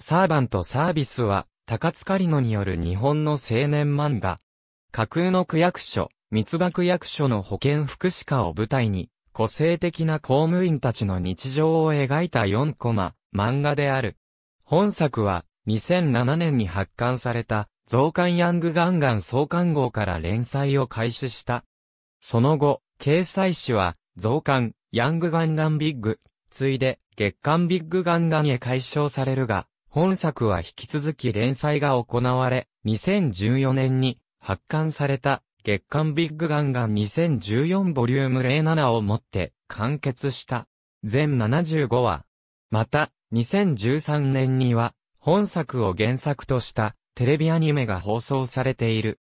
サーバントサービスは、高津狩野による日本の青年漫画。架空の区役所、密葉役所の保健福祉課を舞台に、個性的な公務員たちの日常を描いた4コマ、漫画である。本作は、2007年に発刊された、増刊ヤングガンガン創刊号から連載を開始した。その後、掲載誌は、増刊、ヤングガンガンビッグ、ついで、月刊ビッグガンガンへ解消されるが、本作は引き続き連載が行われ、2014年に発刊された月刊ビッグガンガン2014ボリューム07をもって完結した。全75話。また、2013年には本作を原作としたテレビアニメが放送されている。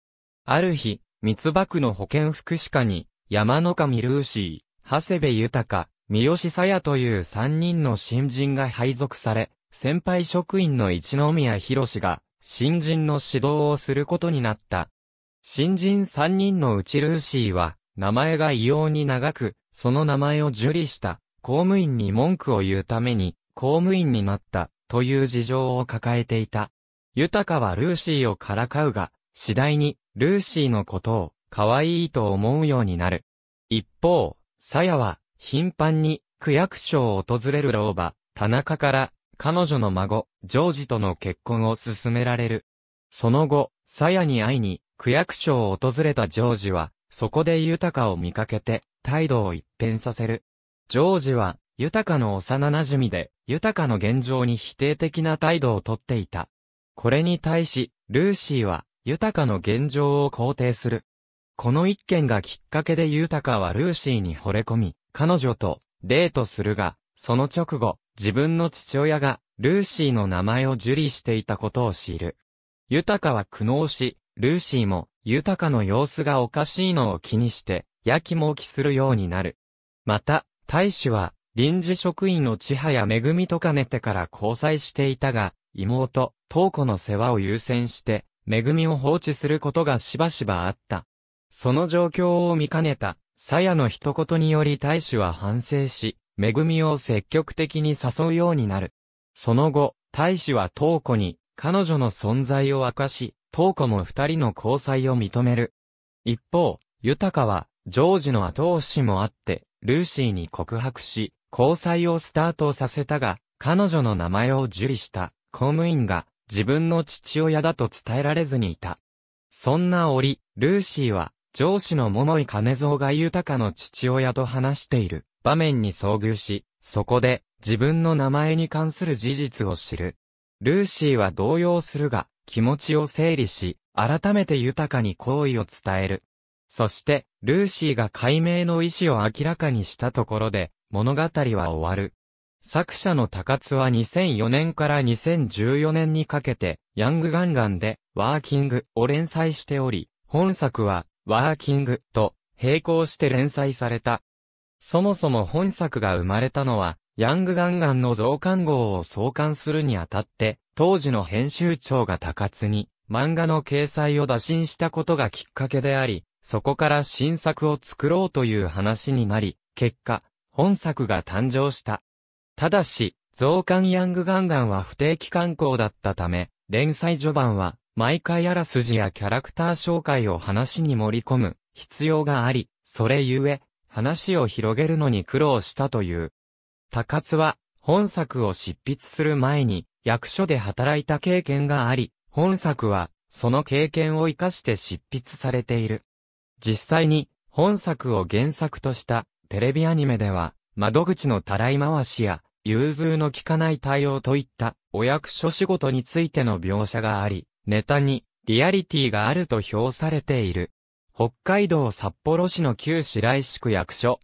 ある日、三つ幕の保健福祉課に山の神ルーシー、長谷部豊、三好さやという3人の新人が配属され、先輩職員の一宮博士が、新人の指導をすることになった。新人3人のうちルーシーは、名前が異様に長く、その名前を受理した、公務員に文句を言うために、公務員になった、という事情を抱えていた。豊はルーシーをからかうが、次第に、ルーシーのことを、可愛いと思うようになる。一方、鞘は、頻繁に、区役所を訪れる老婆、田中から、彼女の孫、ジョージとの結婚を勧められる。その後、サヤに会いに、区役所を訪れたジョージは、そこで豊を見かけて、態度を一変させる。ジョージは、豊の幼馴染で、豊の現状に否定的な態度をとっていた。これに対し、ルーシーは、豊の現状を肯定する。この一件がきっかけで豊はルーシーに惚れ込み、彼女とデートするが、その直後、自分の父親が、ルーシーの名前を受理していたことを知る。豊は苦悩し、ルーシーも、豊の様子がおかしいのを気にして、やきもきするようになる。また、大使は、臨時職員の千早恵と兼ねてから交際していたが、妹、東子の世話を優先して、恵を放置することがしばしばあった。その状況を見かねた、鞘の一言により大使は反省し、恵みを積極的に誘うようになる。その後、大使は東子に彼女の存在を明かし、東子も二人の交際を認める。一方、豊は、ジョージの後押しもあって、ルーシーに告白し、交際をスタートさせたが、彼女の名前を受理した公務員が自分の父親だと伝えられずにいた。そんな折、ルーシーは上司の桃井金蔵が豊の父親と話している場面に遭遇し、そこで自分の名前に関する事実を知る。ルーシーは動揺するが、気持ちを整理し、改めて豊かに好意を伝える。そして、ルーシーが解明の意思を明らかにしたところで、物語は終わる。作者の高津は2004年から2014年にかけて、ヤングガンガンで、ワーキングを連載しており、本作は、ワーキングと並行して連載された。そもそも本作が生まれたのは、ヤングガンガンの増刊号を創刊するにあたって、当時の編集長が高津に漫画の掲載を打診したことがきっかけであり、そこから新作を作ろうという話になり、結果、本作が誕生した。ただし、増刊ヤングガンガンは不定期刊行だったため、連載序盤は毎回あらすじやキャラクター紹介を話に盛り込む必要があり、それゆえ、話を広げるのに苦労したという。高津は、本作を執筆する前に、役所で働いた経験があり、本作は、その経験を活かして執筆されている。実際に、本作を原作としたテレビアニメでは、窓口のたらい回しや、融通の効かない対応といったお役所仕事についての描写があり、ネタに、リアリティがあると評されている。北海道札幌市の旧白石区役所。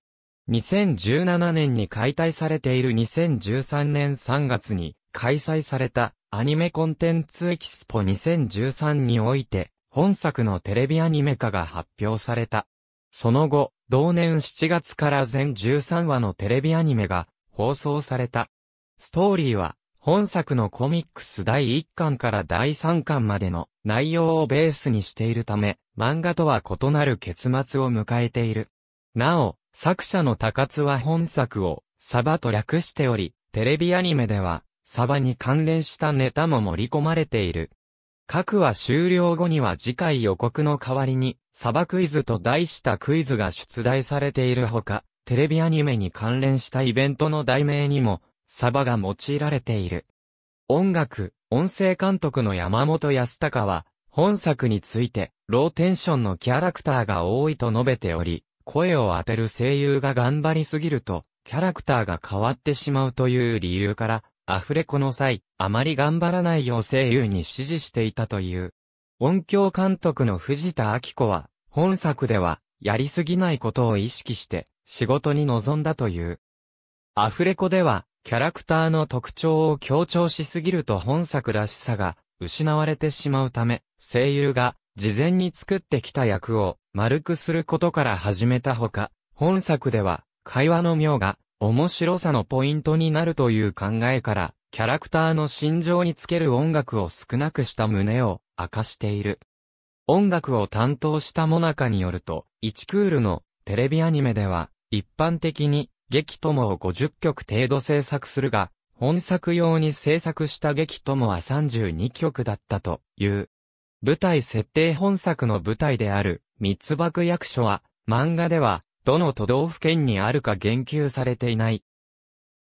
2017年に解体されている2013年3月に開催されたアニメコンテンツエキスポ2013において本作のテレビアニメ化が発表された。その後、同年7月から全13話のテレビアニメが放送された。ストーリーは本作のコミックス第1巻から第3巻までの内容をベースにしているため、漫画とは異なる結末を迎えている。なお、作者の高津は本作を、サバと略しており、テレビアニメでは、サバに関連したネタも盛り込まれている。各話終了後には次回予告の代わりに、サバクイズと題したクイズが出題されているほか、テレビアニメに関連したイベントの題名にも、サバが用いられている。音楽、音声監督の山本康隆は、本作について、ローテンションのキャラクターが多いと述べており、声を当てる声優が頑張りすぎると、キャラクターが変わってしまうという理由から、アフレコの際、あまり頑張らないよう声優に指示していたという。音響監督の藤田明子は、本作では、やりすぎないことを意識して、仕事に臨んだという。アフレコでは、キャラクターの特徴を強調しすぎると本作らしさが失われてしまうため、声優が事前に作ってきた役を丸くすることから始めたほか、本作では会話の妙が面白さのポイントになるという考えから、キャラクターの心情につける音楽を少なくした旨を明かしている。音楽を担当したモナカによると、1クールのテレビアニメでは、一般的に劇友を50曲程度制作するが、本作用に制作した劇友は32曲だったという。舞台設定本作の舞台である、三つ爆役所は、漫画では、どの都道府県にあるか言及されていない。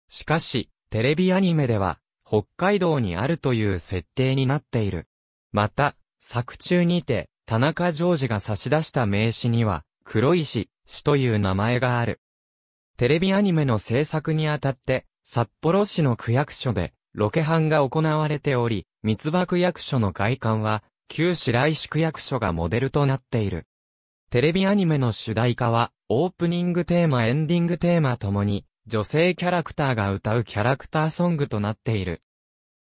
しかし、テレビアニメでは、北海道にあるという設定になっている。また、作中にて、田中ジョージが差し出した名詞には、黒石、氏という名前がある。テレビアニメの制作にあたって、札幌市の区役所で、ロケハンが行われており、三葉区役所の外観は、旧白石区役所がモデルとなっている。テレビアニメの主題歌は、オープニングテーマエンディングテーマともに、女性キャラクターが歌うキャラクターソングとなっている。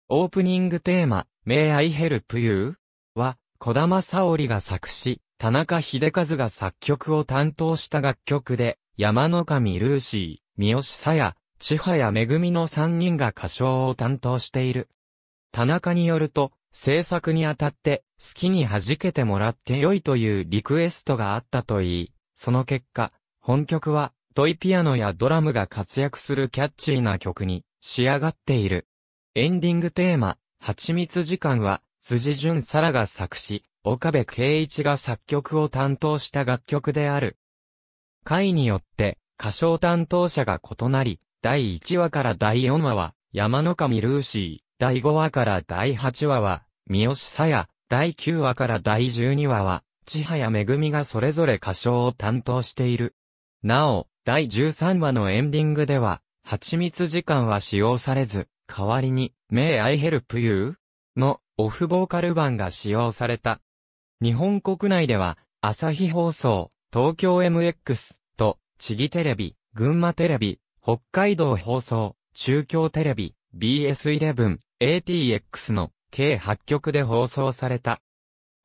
オープニングテーマ、May I Help You? は、小玉沙織が作詞、田中秀和が作曲を担当した楽曲で、山の神ルーシー、三好さや、千早めぐみの3人が歌唱を担当している。田中によると、制作にあたって、好きに弾けてもらって良いというリクエストがあったといい、その結果、本曲は、トイピアノやドラムが活躍するキャッチーな曲に仕上がっている。エンディングテーマ、蜂蜜時間は、辻淳沙羅が作詞、岡部圭一が作曲を担当した楽曲である。回によって歌唱担当者が異なり、第1話から第4話は山の神ルーシー、第5話から第8話は三好さや、第9話から第12話は千早めぐみがそれぞれ歌唱を担当している。なお、第13話のエンディングでは、蜂蜜時間は使用されず、代わりに、May I help you? のオフボーカル版が使用された。日本国内では、朝日放送、東京 MX と、チギテレビ、群馬テレビ、北海道放送、中京テレビ、BS11、ATX の計8局で放送された。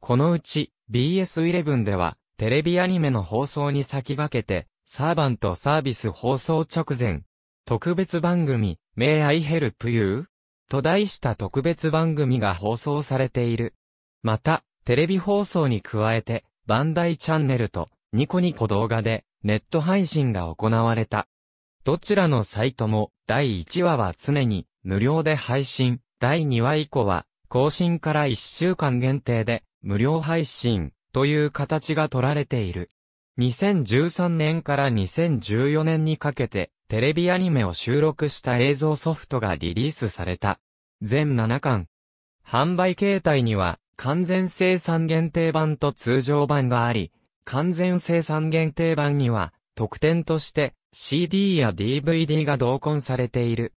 このうち BS11 ではテレビアニメの放送に先駆けてサーバントサービス放送直前特別番組 May I Help You? と題した特別番組が放送されている。またテレビ放送に加えてバンダイチャンネルとニコニコ動画でネット配信が行われた。どちらのサイトも第1話は常に無料で配信、第2話以降は更新から1週間限定で無料配信という形が取られている。2013年から2014年にかけてテレビアニメを収録した映像ソフトがリリースされた。全7巻。販売形態には完全生産限定版と通常版があり、完全生産限定版には、特典として CD や DVD が同梱されている。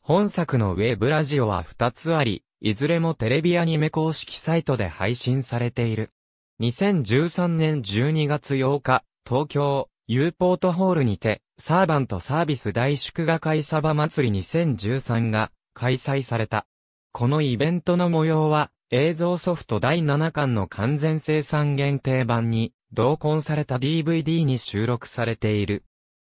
本作のウェブラジオは2つあり、いずれもテレビアニメ公式サイトで配信されている。2013年12月8日、東京、U ポートホールにて、サーバントサービス大祝賀会サバ祭り2013が開催された。このイベントの模様は、映像ソフト第7巻の完全生産限定版に同梱された DVD に収録されている。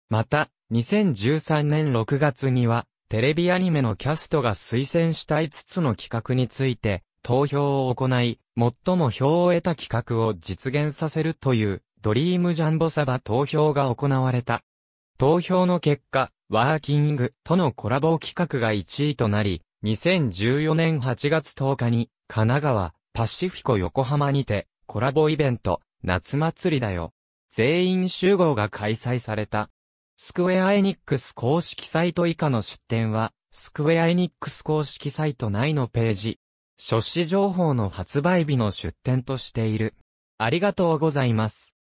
また、2013年6月には、テレビアニメのキャストが推薦した5つの企画について、投票を行い、最も票を得た企画を実現させるという、ドリームジャンボサバ投票が行われた。投票の結果、ワーキングとのコラボ企画が1位となり、2014年8月10日に、神奈川、パシフィコ横浜にて、コラボイベント、夏祭りだよ。全員集合が開催された。スクエアエニックス公式サイト以下の出展は、スクエアエニックス公式サイト内のページ。書誌情報の発売日の出展としている。ありがとうございます。